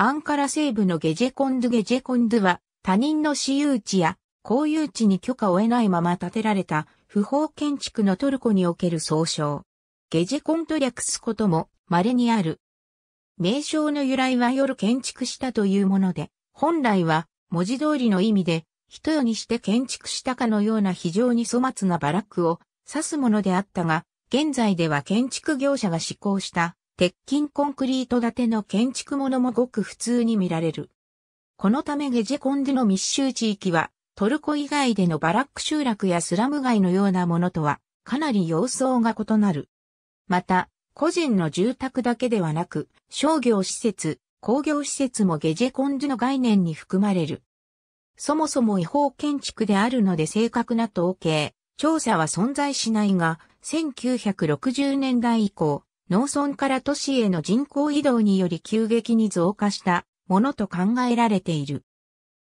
アンカラ西部のゲジェコンドゥゲジェコンドゥは他人の私有地や公有地に許可を得ないまま建てられた不法建築のトルコにおける総称。ゲジェコンと略すことも稀にある。名称の由来は夜建築したというもので、本来は文字通りの意味で、一夜にして建築したかのような非常に粗末なバラックを指すものであったが、現在では建築業者が施行した鉄筋コンクリート建ての建築物もごく普通に見られる。このためゲジェコンデの密集地域は、トルコ以外でのバラック集落やスラム街のようなものとは、かなり様相が異なる。また、個人の住宅だけではなく、商業施設、工業施設もゲジェコンデの概念に含まれる。そもそも違法建築であるので正確な統計、調査は存在しないが、1960年代以降、農村から都市への人口移動により急激に増加したものと考えられている。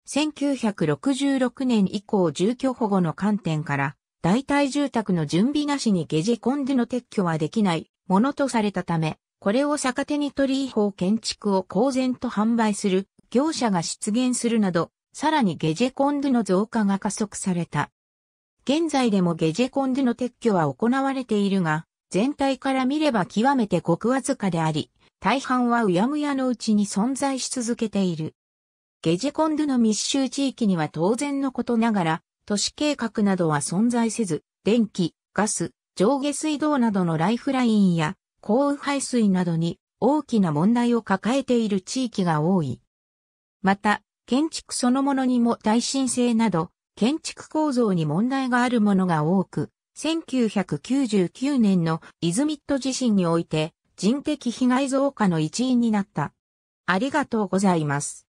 1966年以降住居保護の観点から、代替住宅の準備なしにゲジコンデの撤去はできないものとされたため、これを逆手に取り違法建築を公然と販売する業者が出現するなど、さらにゲジェコンドゥの増加が加速された。現在でもゲジェコンドゥの撤去は行われているが、全体から見れば極めて極わずかであり、大半はうやむやのうちに存在し続けている。ゲジコンドゥの密集地域には当然のことながら、都市計画などは存在せず、電気、ガス、上下水道などのライフラインや、降雨排水などに大きな問題を抱えている地域が多い。また、建築そのものにも耐震性など、建築構造に問題があるものが多く、1999年のイズミット地震において人的被害増加の一因になった。ありがとうございます。